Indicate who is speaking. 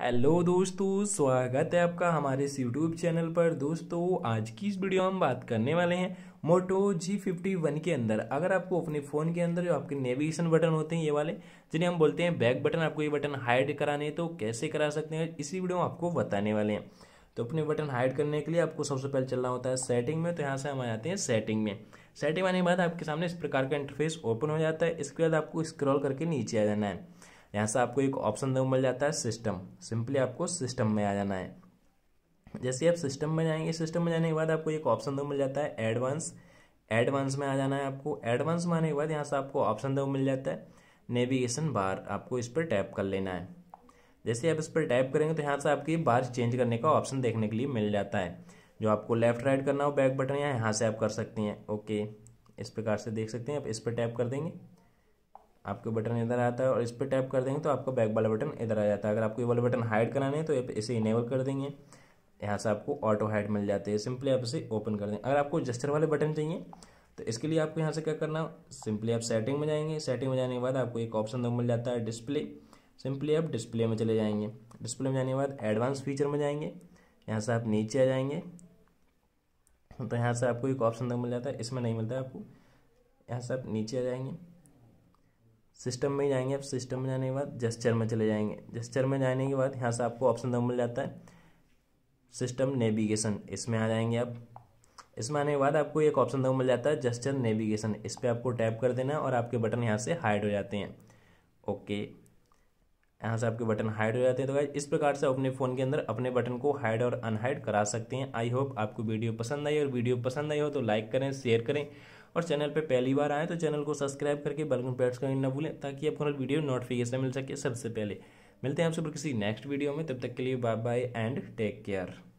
Speaker 1: hello दोस्तों स्वागत है आपका हमारे इस यूट्यूब चैनल पर दोस्तों आज की इस वीडियो में हम बात करने वाले हैं मोटो जी फिफ्टी वन के अंदर अगर आपको अपने फ़ोन के अंदर जो आपके नेविगेशन बटन होते हैं ये वाले जिन्हें हम बोलते हैं बैक बटन आपको ये बटन हाइड कराने तो कैसे करा सकते हैं इसी वीडियो में आपको बताने वाले हैं तो अपने बटन हाइड करने के लिए आपको सबसे पहले चलना होता है सेटिंग में तो यहाँ से हम आ जाते हैं सेटिंग में सेटिंग आने के बाद आपके सामने इस प्रकार का इंटरफेस ओपन हो जाता है इसके बाद आपको स्क्रॉल करके नीचे आ जाना है यहाँ से आपको एक ऑप्शन देखो मिल जाता है सिस्टम सिंपली आपको सिस्टम में आ जाना है जैसे आप सिस्टम में जाएंगे सिस्टम में जाने के बाद आपको एक ऑप्शन दो मिल जाता है एडवांस एडवांस में आ जाना है आपको एडवांस में आने के बाद यहाँ से आपको ऑप्शन दो मिल जाता है नेविगेशन बार आपको इस पर टैप कर लेना है जैसे आप इस पर टैप करेंगे तो यहाँ से आपकी बार चेंज करने का ऑप्शन देखने के लिए मिल जाता है जो आपको लेफ्ट राइट करना हो बैक बटन या यहाँ से आप कर सकती हैं ओके इस प्रकार से देख सकते हैं आप इस पर टैप कर देंगे आपका बटन इधर आता है और इस पर टैप कर देंगे तो आपका बैक वाला बटन इधर आ जाता है अगर आपको ये वाला बटन हाइड कराना है तो इसे इनेबल कर देंगे यहाँ से आपको ऑटो हाइड मिल जाते हैं सिंपली आप इसे ओपन कर देंगे अगर आपको जस्टर वाले बटन चाहिए तो इसके लिए आपको यहाँ से क्या करना सिंपली आप सेटिंग में जाएंगे सेटिंग में जाने के बाद आपको एक ऑप्शन मिल जाता है डिस्प्ले सिंपली आप डिस्प्ले में चले जाएंगे डिस्प्ले में जाने के बाद एडवांस फीचर में जाएंगे यहाँ से आप नीचे आ जाएंगे तो यहाँ से आपको एक ऑप्शन मिल जाता है इसमें नहीं मिलता है आपको यहाँ से आप नीचे आ जाएंगे सिस्टम में जाएंगे आप सिस्टम में जाने के बाद जेस्चर में चले जाएंगे जेस्चर में जाने के बाद यहाँ से आपको ऑप्शन दो मिल जाता है सिस्टम नेविगेशन इसमें आ जाएंगे आप इसमें आने के बाद आपको एक ऑप्शन दो मिल जाता है जेस्चर नेविगेशन इस पर आपको टैप कर देना और आपके बटन यहाँ से हाइड हो जाते हैं ओके यहाँ से आपके बटन हाइड हो जाते हैं तो भाई इस प्रकार से अपने फ़ोन के अंदर अपने बटन को हाइड और अनहाइड करा सकते हैं आई होप आपको वीडियो पसंद आई और वीडियो पसंद आई हो तो लाइक करें शेयर करें और चैनल पर पहली बार आएँ तो चैनल को सब्सक्राइब करके बलगन पैट्स का ना भूलें ताकि आपको वीडियो नोटिफिकेशन मिल सके सबसे पहले मिलते हैं आपसे किसी नेक्स्ट वीडियो में तब तक के लिए bye bye and take care